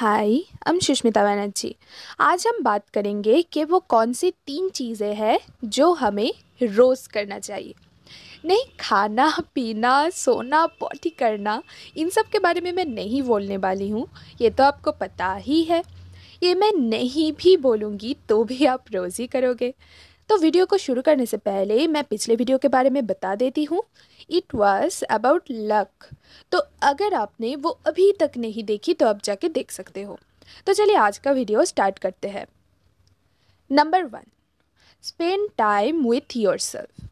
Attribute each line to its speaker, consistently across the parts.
Speaker 1: हाय हम सुष्मिता बनर्जी आज हम बात करेंगे कि वो कौन सी तीन चीज़ें हैं जो हमें रोज़ करना चाहिए नहीं खाना पीना सोना पॉटी करना इन सब के बारे में मैं नहीं बोलने वाली हूँ ये तो आपको पता ही है ये मैं नहीं भी बोलूँगी तो भी आप रोज़ ही करोगे तो वीडियो को शुरू करने से पहले मैं पिछले वीडियो के बारे में बता देती हूँ इट वॉज अबाउट लक तो अगर आपने वो अभी तक नहीं देखी तो आप जाके देख सकते हो तो चलिए आज का वीडियो स्टार्ट करते हैं number one spend time with yourself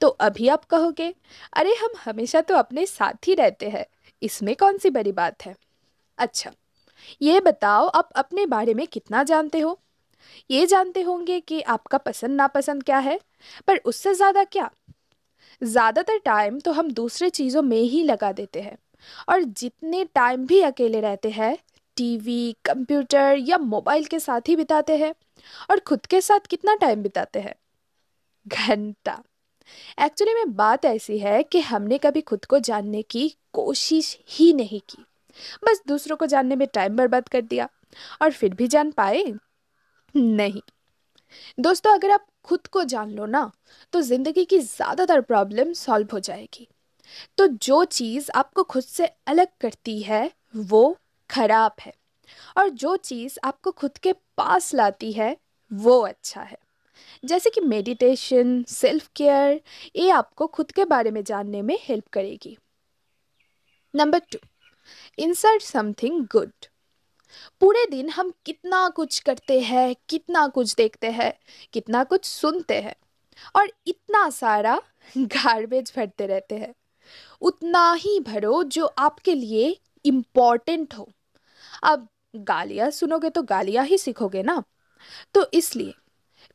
Speaker 1: तो अभी आप कहोगे अरे हम हमेशा तो अपने साथ ही रहते हैं इसमें कौन सी बड़ी बात है अच्छा ये बताओ आप अपने बारे में कितना जानते हो ये जानते होंगे कि आपका पसंद नापसंद क्या है पर उससे ज़्यादा क्या ज़्यादातर टाइम तो हम दूसरे चीज़ों में ही लगा देते हैं और जितने टाइम भी अकेले रहते हैं टीवी, कंप्यूटर या मोबाइल के साथ ही बिताते हैं और खुद के साथ कितना टाइम बिताते हैं घंटा एक्चुअली में बात ऐसी है कि हमने कभी खुद को जानने की कोशिश ही नहीं की बस दूसरों को जानने में टाइम बर्बाद कर दिया और फिर भी जान पाए नहीं दोस्तों अगर आप खुद को जान लो ना तो ज़िंदगी की ज़्यादातर प्रॉब्लम सॉल्व हो जाएगी तो जो चीज़ आपको खुद से अलग करती है वो खराब है और जो चीज़ आपको खुद के पास लाती है वो अच्छा है जैसे कि मेडिटेशन सेल्फ केयर ये आपको खुद के बारे में जानने में हेल्प करेगी number two insert something good पूरे दिन हम कितना कुछ करते हैं कितना कुछ देखते हैं कितना कुछ सुनते हैं और इतना सारा गार्बेज भरते रहते हैं उतना ही भरो जो आपके लिए इम्पॉर्टेंट हो अब गालियाँ सुनोगे तो गालियाँ ही सीखोगे ना तो इसलिए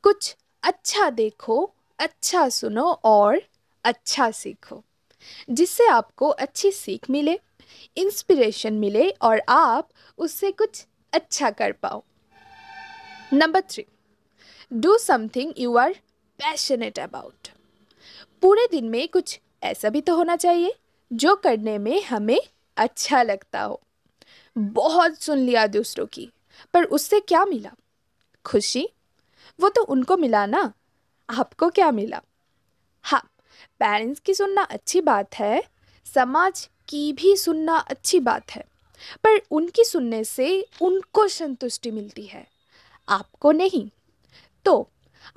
Speaker 1: कुछ अच्छा देखो अच्छा सुनो और अच्छा सीखो जिससे आपको अच्छी सीख मिले इंस्पिरेशन मिले और आप उससे कुछ अच्छा कर पाओ number three do something you are passionate about पूरे दिन में कुछ ऐसा भी तो होना चाहिए जो करने में हमें अच्छा लगता हो बहुत सुन लिया दूसरों की पर उससे क्या मिला खुशी वो तो उनको मिला ना आपको क्या मिला हाँ पेरेंट्स की सुनना अच्छी बात है समाज की भी सुनना अच्छी बात है पर उनकी सुनने से उनको संतुष्टि मिलती है आपको नहीं तो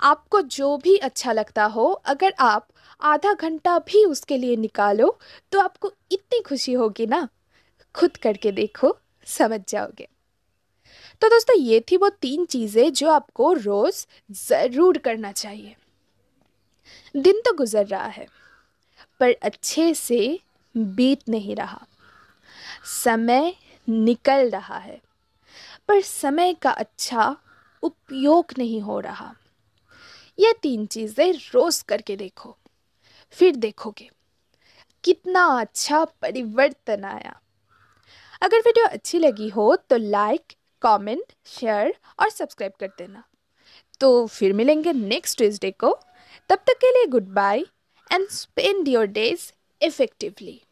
Speaker 1: आपको जो भी अच्छा लगता हो अगर आप आधा घंटा भी उसके लिए निकालो तो आपको इतनी खुशी होगी ना खुद करके देखो समझ जाओगे तो दोस्तों ये थी वो तीन चीज़ें जो आपको रोज़ ज़रूर करना चाहिए दिन तो गुजर रहा है पर अच्छे से बीत नहीं रहा समय निकल रहा है पर समय का अच्छा उपयोग नहीं हो रहा ये तीन चीज़ें रोज़ करके देखो फिर देखोगे कितना अच्छा परिवर्तन आया अगर वीडियो अच्छी लगी हो तो लाइक कमेंट, शेयर और सब्सक्राइब कर देना तो फिर मिलेंगे नेक्स्ट ट्यूजडे को तब तक के लिए goodbye and spend your days effectively